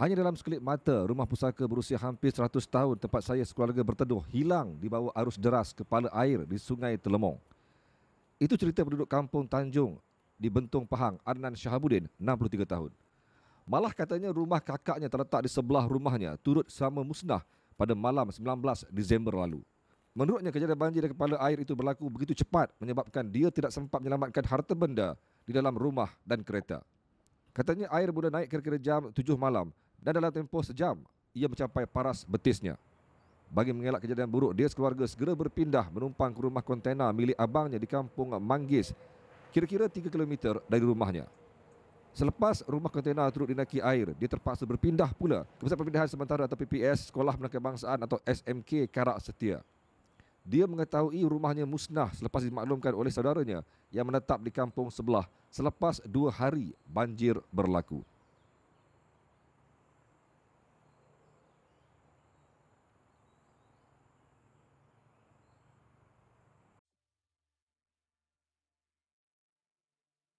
Hanya dalam sekelip mata, rumah pusaka berusia hampir 100 tahun tempat saya sekeluarga berteduh hilang di bawah arus deras kepala air di Sungai Telemong. Itu cerita penduduk kampung Tanjung di Bentong Pahang, Adnan Syahabudin, 63 tahun. Malah katanya rumah kakaknya terletak di sebelah rumahnya turut sama musnah pada malam 19 Disember lalu. Menurutnya kejadian banjir dan kepala air itu berlaku begitu cepat menyebabkan dia tidak sempat menyelamatkan harta benda di dalam rumah dan kereta. Katanya air mula naik kira-kira jam 7 malam dan dalam tempoh sejam ia mencapai paras betisnya. Bagi mengelak kejadian buruk, dia sekeluarga segera berpindah menumpang ke rumah kontena milik abangnya di kampung Manggis, kira-kira 3 km dari rumahnya. Selepas rumah kontena turut dinaiki air, dia terpaksa berpindah pula ke Pusat Perpindahan Sementara atau PPS Sekolah Menengah Kebangsaan atau SMK Karak Setia. Dia mengetahui rumahnya musnah selepas dimaklumkan oleh saudaranya yang menetap di kampung sebelah selepas dua hari banjir berlaku.